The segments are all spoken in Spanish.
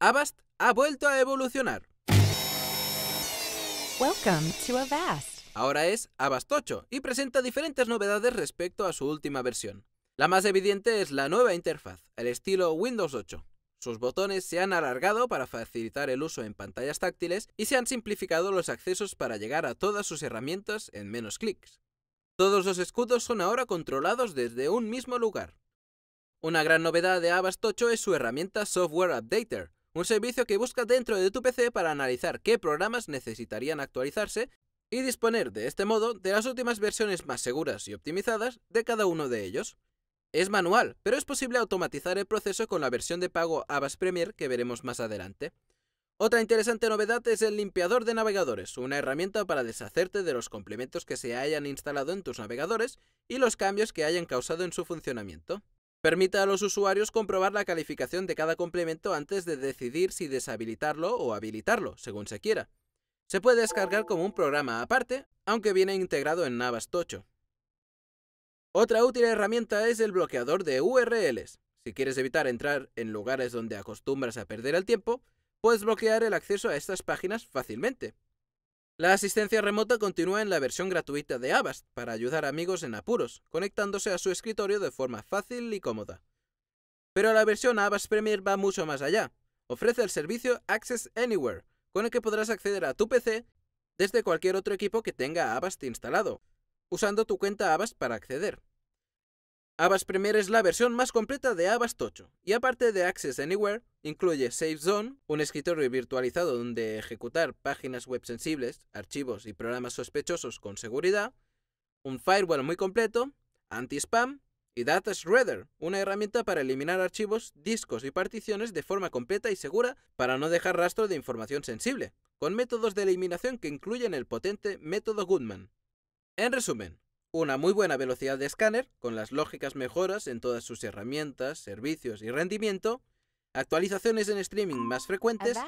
Avast ha vuelto a evolucionar. Welcome to Avast. Ahora es Avast 8 y presenta diferentes novedades respecto a su última versión. La más evidente es la nueva interfaz, el estilo Windows 8. Sus botones se han alargado para facilitar el uso en pantallas táctiles y se han simplificado los accesos para llegar a todas sus herramientas en menos clics. Todos los escudos son ahora controlados desde un mismo lugar. Una gran novedad de Avast 8 es su herramienta Software Updater, un servicio que busca dentro de tu PC para analizar qué programas necesitarían actualizarse y disponer de este modo de las últimas versiones más seguras y optimizadas de cada uno de ellos. Es manual, pero es posible automatizar el proceso con la versión de pago Avas Premier que veremos más adelante. Otra interesante novedad es el limpiador de navegadores, una herramienta para deshacerte de los complementos que se hayan instalado en tus navegadores y los cambios que hayan causado en su funcionamiento. Permita a los usuarios comprobar la calificación de cada complemento antes de decidir si deshabilitarlo o habilitarlo, según se quiera. Se puede descargar como un programa aparte, aunque viene integrado en Navas Tocho. Otra útil herramienta es el bloqueador de URLs. Si quieres evitar entrar en lugares donde acostumbras a perder el tiempo, puedes bloquear el acceso a estas páginas fácilmente. La asistencia remota continúa en la versión gratuita de Avast para ayudar a amigos en apuros, conectándose a su escritorio de forma fácil y cómoda. Pero la versión Avast Premier va mucho más allá. Ofrece el servicio Access Anywhere, con el que podrás acceder a tu PC desde cualquier otro equipo que tenga Avast instalado, usando tu cuenta Avast para acceder. Avast Premier es la versión más completa de Avast Tocho y aparte de Access Anywhere, incluye Safe Zone, un escritorio virtualizado donde ejecutar páginas web sensibles, archivos y programas sospechosos con seguridad, un firewall muy completo, anti-spam y Data Shredder, una herramienta para eliminar archivos, discos y particiones de forma completa y segura para no dejar rastro de información sensible, con métodos de eliminación que incluyen el potente método Goodman. En resumen, una muy buena velocidad de escáner, con las lógicas mejoras en todas sus herramientas, servicios y rendimiento, actualizaciones en streaming más frecuentes,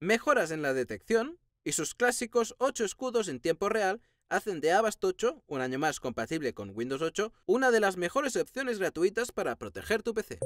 mejoras en la detección, y sus clásicos 8 escudos en tiempo real hacen de Avast 8, un año más compatible con Windows 8, una de las mejores opciones gratuitas para proteger tu PC.